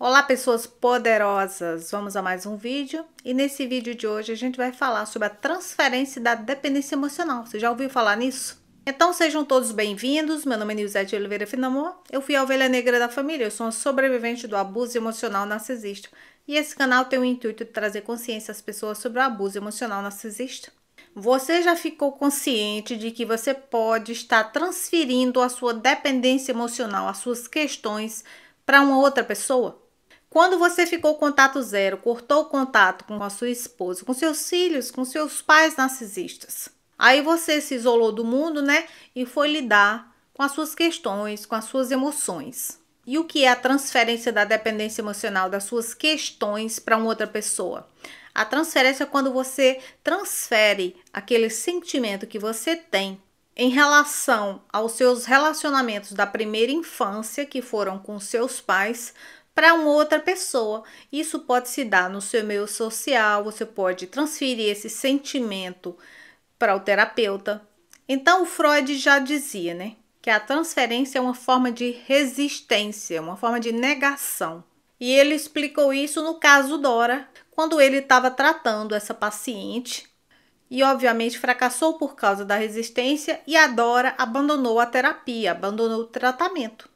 Olá pessoas poderosas, vamos a mais um vídeo e nesse vídeo de hoje a gente vai falar sobre a transferência da dependência emocional, você já ouviu falar nisso? Então sejam todos bem-vindos, meu nome é Nilzete Oliveira Finamor, eu fui a ovelha negra da família, eu sou uma sobrevivente do abuso emocional narcisista e esse canal tem o intuito de trazer consciência às pessoas sobre o abuso emocional narcisista. Você já ficou consciente de que você pode estar transferindo a sua dependência emocional, as suas questões, para uma outra pessoa? Quando você ficou contato zero, cortou o contato com a sua esposa, com seus filhos, com seus pais narcisistas. Aí você se isolou do mundo, né? E foi lidar com as suas questões, com as suas emoções. E o que é a transferência da dependência emocional das suas questões para uma outra pessoa? A transferência é quando você transfere aquele sentimento que você tem em relação aos seus relacionamentos da primeira infância, que foram com seus pais, para uma outra pessoa. Isso pode se dar no seu meio social, você pode transferir esse sentimento para o terapeuta. Então, o Freud já dizia, né, que a transferência é uma forma de resistência, é uma forma de negação. E ele explicou isso no caso Dora, quando ele estava tratando essa paciente e obviamente fracassou por causa da resistência e a Dora abandonou a terapia, abandonou o tratamento.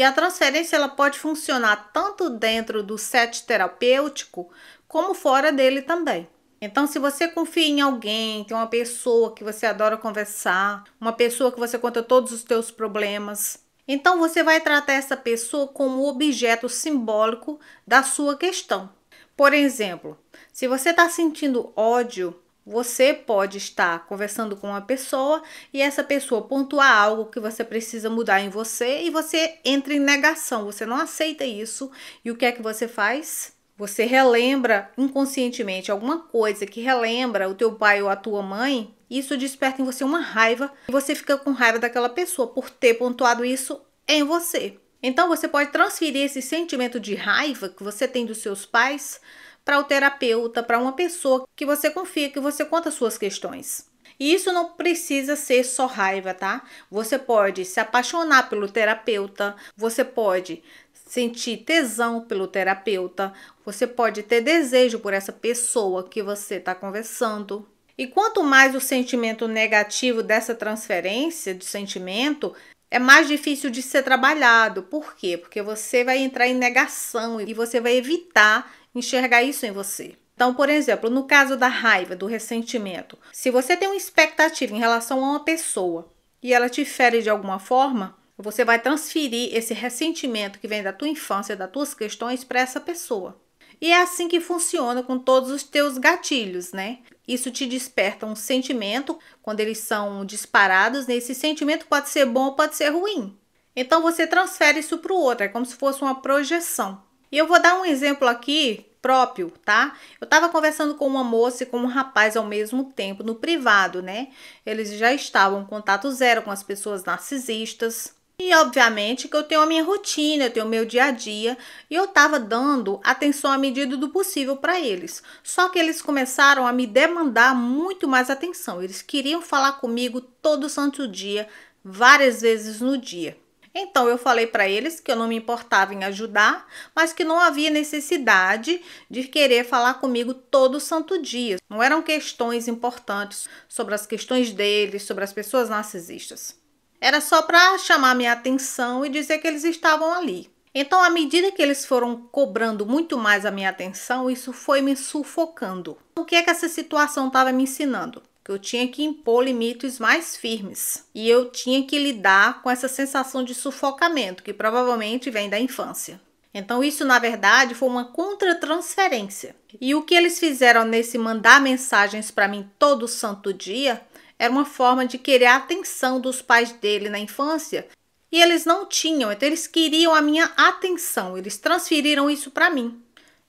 E a transferência ela pode funcionar tanto dentro do set terapêutico como fora dele também. Então, se você confia em alguém, tem é uma pessoa que você adora conversar, uma pessoa que você conta todos os seus problemas, então você vai tratar essa pessoa como objeto simbólico da sua questão. Por exemplo, se você está sentindo ódio você pode estar conversando com uma pessoa e essa pessoa pontuar algo que você precisa mudar em você e você entra em negação, você não aceita isso. E o que é que você faz? Você relembra inconscientemente alguma coisa que relembra o teu pai ou a tua mãe, isso desperta em você uma raiva e você fica com raiva daquela pessoa por ter pontuado isso em você. Então você pode transferir esse sentimento de raiva que você tem dos seus pais para o terapeuta, para uma pessoa que você confia, que você conta suas questões. E isso não precisa ser só raiva, tá? Você pode se apaixonar pelo terapeuta, você pode sentir tesão pelo terapeuta, você pode ter desejo por essa pessoa que você está conversando. E quanto mais o sentimento negativo dessa transferência de sentimento, é mais difícil de ser trabalhado. Por quê? Porque você vai entrar em negação e você vai evitar enxergar isso em você. Então, por exemplo, no caso da raiva, do ressentimento, se você tem uma expectativa em relação a uma pessoa e ela te fere de alguma forma, você vai transferir esse ressentimento que vem da tua infância, das tuas questões para essa pessoa. E é assim que funciona com todos os teus gatilhos, né? Isso te desperta um sentimento quando eles são disparados, né? esse sentimento pode ser bom ou pode ser ruim. Então você transfere isso para o outro, é como se fosse uma projeção. E eu vou dar um exemplo aqui próprio, tá? Eu estava conversando com uma moça e com um rapaz ao mesmo tempo no privado, né? Eles já estavam em contato zero com as pessoas narcisistas. E obviamente que eu tenho a minha rotina, eu tenho o meu dia a dia, e eu estava dando atenção à medida do possível para eles. Só que eles começaram a me demandar muito mais atenção. Eles queriam falar comigo todo santo dia, várias vezes no dia. Então eu falei para eles que eu não me importava em ajudar, mas que não havia necessidade de querer falar comigo todo santo dia. Não eram questões importantes sobre as questões deles, sobre as pessoas narcisistas. Era só para chamar minha atenção e dizer que eles estavam ali. Então, à medida que eles foram cobrando muito mais a minha atenção, isso foi me sufocando. O que é que essa situação estava me ensinando? que eu tinha que impor limites mais firmes e eu tinha que lidar com essa sensação de sufocamento que provavelmente vem da infância. Então, isso na verdade foi uma contratransferência. E o que eles fizeram nesse mandar mensagens para mim todo santo dia era uma forma de querer a atenção dos pais dele na infância e eles não tinham, então eles queriam a minha atenção, eles transferiram isso para mim.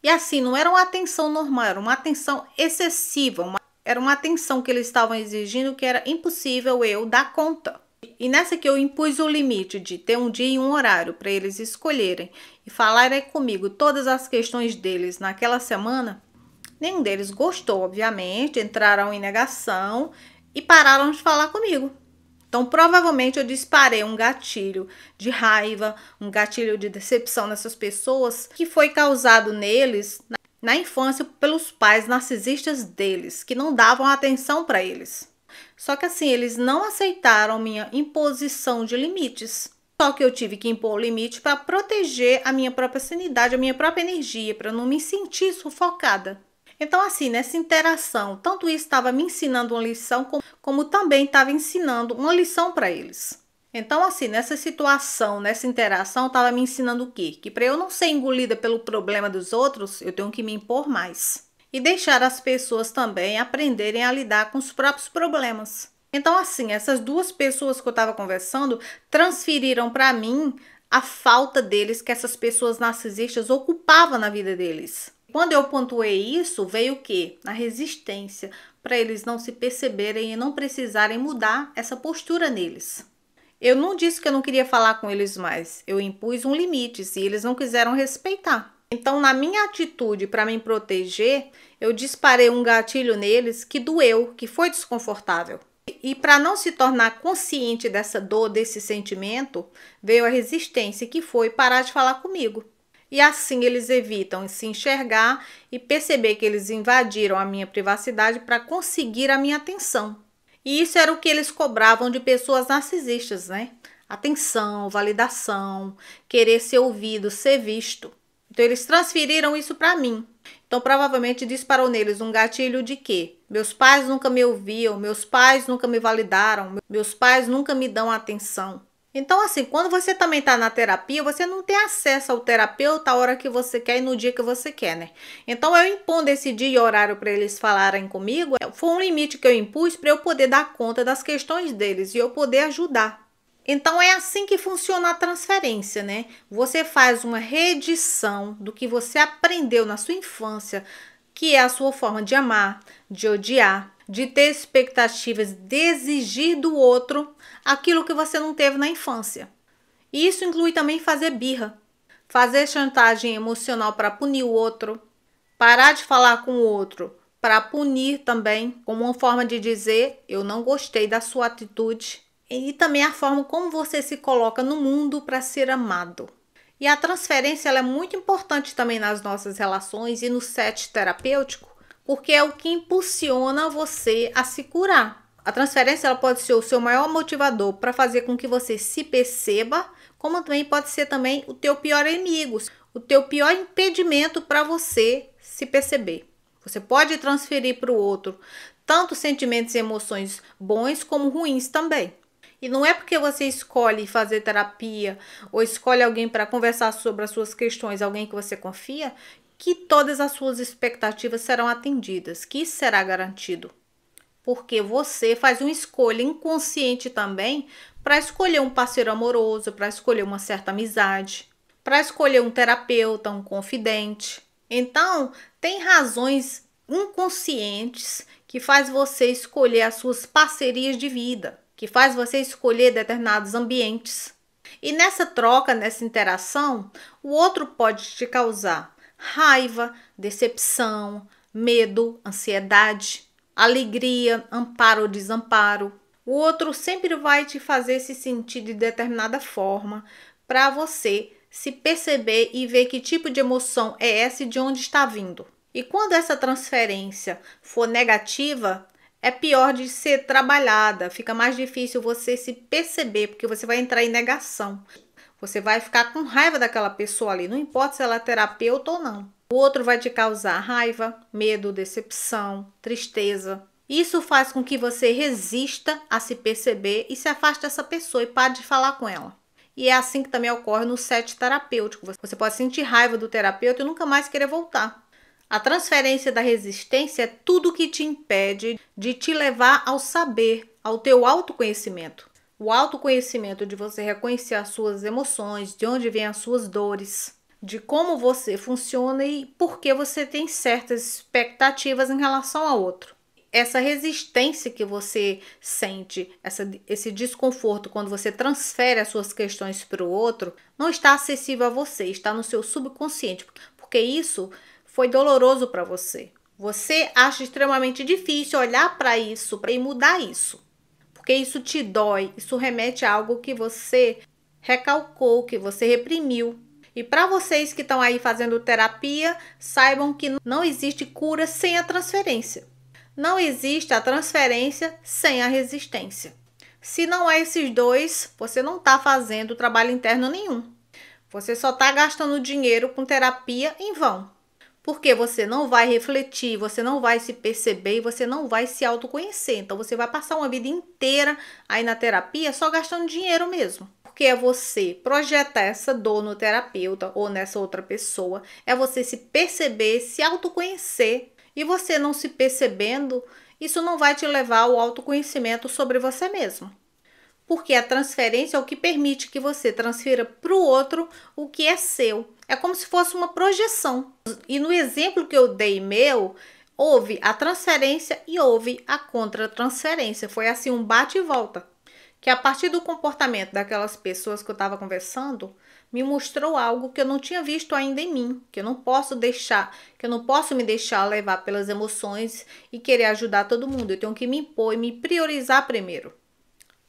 E assim, não era uma atenção normal, era uma atenção excessiva, uma era uma atenção que eles estavam exigindo que era impossível eu dar conta. E nessa que eu impus o limite de ter um dia e um horário para eles escolherem e falarem comigo todas as questões deles naquela semana, nenhum deles gostou, obviamente, entraram em negação e pararam de falar comigo. Então, provavelmente eu disparei um gatilho de raiva, um gatilho de decepção nessas pessoas que foi causado neles na infância pelos pais narcisistas deles, que não davam atenção para eles. Só que assim, eles não aceitaram minha imposição de limites. Só que eu tive que impor o limite para proteger a minha própria sanidade, a minha própria energia, para não me sentir sufocada. Então, assim, nessa interação, tanto isso estava me ensinando uma lição, como, como também estava ensinando uma lição para eles. Então, assim, nessa situação, nessa interação, estava me ensinando o quê? Que para eu não ser engolida pelo problema dos outros, eu tenho que me impor mais. E deixar as pessoas também aprenderem a lidar com os próprios problemas. Então, assim, essas duas pessoas que eu estava conversando transferiram para mim a falta deles que essas pessoas narcisistas ocupavam na vida deles. Quando eu pontuei isso, veio o quê? A resistência para eles não se perceberem e não precisarem mudar essa postura neles. Eu não disse que eu não queria falar com eles mais. Eu impus um limite e eles não quiseram respeitar. Então, na minha atitude para me proteger, eu disparei um gatilho neles que doeu, que foi desconfortável. E para não se tornar consciente dessa dor, desse sentimento, veio a resistência que foi parar de falar comigo. E assim eles evitam se enxergar e perceber que eles invadiram a minha privacidade para conseguir a minha atenção. E isso era o que eles cobravam de pessoas narcisistas, né? Atenção, validação, querer ser ouvido, ser visto. Então eles transferiram isso para mim. Então provavelmente disparou neles um gatilho de quê? Meus pais nunca me ouviam, meus pais nunca me validaram, meus pais nunca me dão atenção. Então, assim, quando você também está na terapia, você não tem acesso ao terapeuta a hora que você quer e no dia que você quer, né? Então, eu impondo esse dia e horário para eles falarem comigo, é, foi um limite que eu impus para eu poder dar conta das questões deles e eu poder ajudar. Então, é assim que funciona a transferência, né? Você faz uma reedição do que você aprendeu na sua infância, que é a sua forma de amar, de odiar, de ter expectativas, de exigir do outro aquilo que você não teve na infância. E isso inclui também fazer birra, fazer chantagem emocional para punir o outro, parar de falar com o outro para punir também, como uma forma de dizer eu não gostei da sua atitude, e também a forma como você se coloca no mundo para ser amado. E a transferência é muito importante também nas nossas relações e no set terapêutico, porque é o que impulsiona você a se curar. A transferência ela pode ser o seu maior motivador para fazer com que você se perceba, como também pode ser também o teu pior inimigo, o teu pior impedimento para você se perceber. Você pode transferir para o outro tanto sentimentos e emoções bons como ruins também. E não é porque você escolhe fazer terapia ou escolhe alguém para conversar sobre as suas questões, alguém que você confia, que todas as suas expectativas serão atendidas, que isso será garantido. Porque você faz uma escolha inconsciente também para escolher um parceiro amoroso, para escolher uma certa amizade, para escolher um terapeuta, um confidente. Então, tem razões inconscientes que faz você escolher as suas parcerias de vida, que faz você escolher determinados ambientes. E nessa troca, nessa interação, o outro pode te causar raiva, decepção, medo, ansiedade, alegria, amparo ou desamparo. O outro sempre vai te fazer se sentir de determinada forma para você se perceber e ver que tipo de emoção é essa e de onde está vindo. E quando essa transferência for negativa, é pior de ser trabalhada, fica mais difícil você se perceber, porque você vai entrar em negação. Você vai ficar com raiva daquela pessoa ali, não importa se ela é terapeuta ou não. O outro vai te causar raiva, medo, decepção, tristeza. Isso faz com que você resista a se perceber e se afaste dessa pessoa e pare de falar com ela. E é assim que também ocorre no set terapêutico. Você pode sentir raiva do terapeuta e nunca mais querer voltar. A transferência da resistência é tudo que te impede de te levar ao saber, ao teu autoconhecimento. O autoconhecimento de você reconhecer as suas emoções, de onde vêm as suas dores, de como você funciona e por que você tem certas expectativas em relação ao outro. Essa resistência que você sente, essa, esse desconforto quando você transfere as suas questões para o outro, não está acessível a você, está no seu subconsciente, porque isso foi doloroso para você. Você acha extremamente difícil olhar para isso e mudar isso porque isso te dói, isso remete a algo que você recalcou, que você reprimiu. E para vocês que estão aí fazendo terapia, saibam que não existe cura sem a transferência. Não existe a transferência sem a resistência. Se não é esses dois, você não está fazendo trabalho interno nenhum. Você só está gastando dinheiro com terapia em vão. Porque você não vai refletir, você não vai se perceber e você não vai se autoconhecer. Então você vai passar uma vida inteira aí na terapia só gastando dinheiro mesmo. Porque é você projetar essa dor no terapeuta ou nessa outra pessoa, é você se perceber, se autoconhecer. E você não se percebendo, isso não vai te levar ao autoconhecimento sobre você mesmo porque a transferência é o que permite que você transfira para o outro o que é seu. É como se fosse uma projeção. E no exemplo que eu dei meu, houve a transferência e houve a contra-transferência. Foi assim um bate e volta. Que a partir do comportamento daquelas pessoas que eu estava conversando, me mostrou algo que eu não tinha visto ainda em mim, que eu não posso deixar, que eu não posso me deixar levar pelas emoções e querer ajudar todo mundo. Eu tenho que me impor e me priorizar primeiro.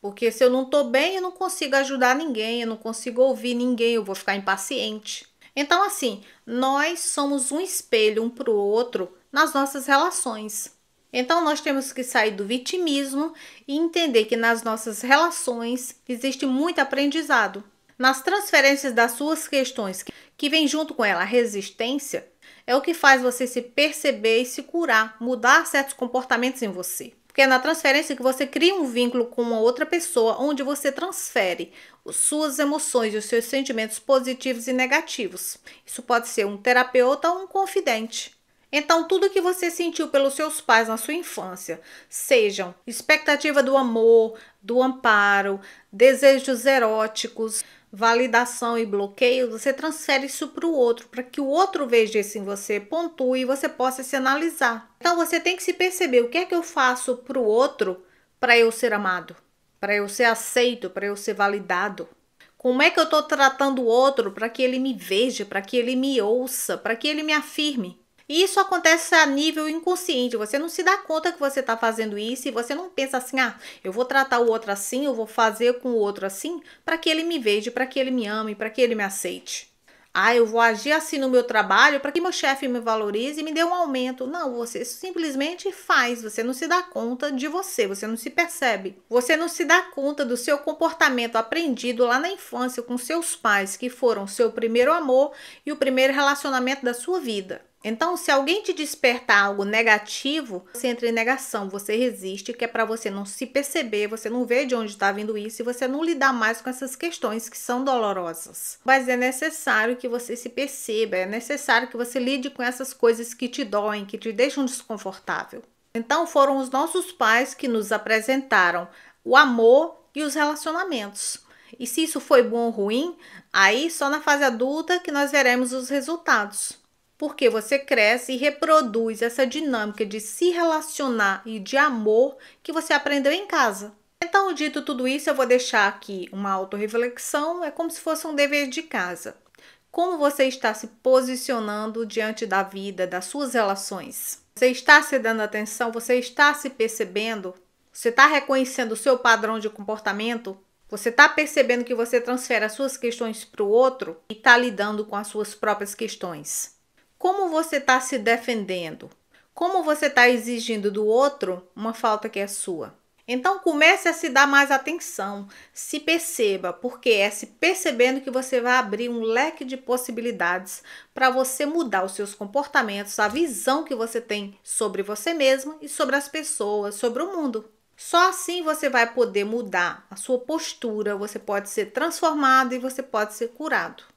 Porque se eu não tô bem, eu não consigo ajudar ninguém, eu não consigo ouvir ninguém, eu vou ficar impaciente. Então, assim, nós somos um espelho um para o outro nas nossas relações. Então, nós temos que sair do vitimismo e entender que nas nossas relações existe muito aprendizado. Nas transferências das suas questões, que vem junto com ela a resistência, é o que faz você se perceber e se curar, mudar certos comportamentos em você. Porque é na transferência que você cria um vínculo com uma outra pessoa, onde você transfere suas emoções e os seus sentimentos positivos e negativos. Isso pode ser um terapeuta ou um confidente. Então, tudo que você sentiu pelos seus pais na sua infância, sejam expectativa do amor, do amparo, desejos eróticos, validação e bloqueio, você transfere isso para o outro, para que o outro veja isso em você, pontue e você possa se analisar. Então você tem que se perceber o que é que eu faço para o outro para eu ser amado, para eu ser aceito, para eu ser validado. Como é que eu estou tratando o outro para que ele me veja, para que ele me ouça, para que ele me afirme? E isso acontece a nível inconsciente. Você não se dá conta que você está fazendo isso e você não pensa assim: ah, eu vou tratar o outro assim, eu vou fazer com o outro assim, para que ele me veja, para que ele me ame, para que ele me aceite. Ah, eu vou agir assim no meu trabalho para que meu chefe me valorize e me dê um aumento. Não, você simplesmente faz, você não se dá conta de você, você não se percebe. Você não se dá conta do seu comportamento aprendido lá na infância com seus pais, que foram seu primeiro amor e o primeiro relacionamento da sua vida. Então, se alguém te despertar algo negativo, você entra em negação, você resiste, que é para você não se perceber, você não ver de onde está vindo isso e você não lidar mais com essas questões que são dolorosas. Mas é necessário que você se perceba, é necessário que você lide com essas coisas que te doem, que te deixam desconfortável. Então, foram os nossos pais que nos apresentaram o amor e os relacionamentos. E se isso foi bom ou ruim, aí só na fase adulta que nós veremos os resultados porque você cresce e reproduz essa dinâmica de se relacionar e de amor que você aprendeu em casa. Então, dito tudo isso, eu vou deixar aqui uma autorreflexão, é como se fosse um dever de casa. Como você está se posicionando diante da vida, das suas relações? Você está se dando atenção? Você está se percebendo? Você está reconhecendo o seu padrão de comportamento? Você está percebendo que você transfere as suas questões para o outro e está lidando com as suas próprias questões? Como você está se defendendo? Como você está exigindo do outro uma falta que é sua? Então comece a se dar mais atenção, se perceba, porque é se percebendo que você vai abrir um leque de possibilidades para você mudar os seus comportamentos, a visão que você tem sobre você mesmo e sobre as pessoas, sobre o mundo. Só assim você vai poder mudar a sua postura, você pode ser transformado e você pode ser curado.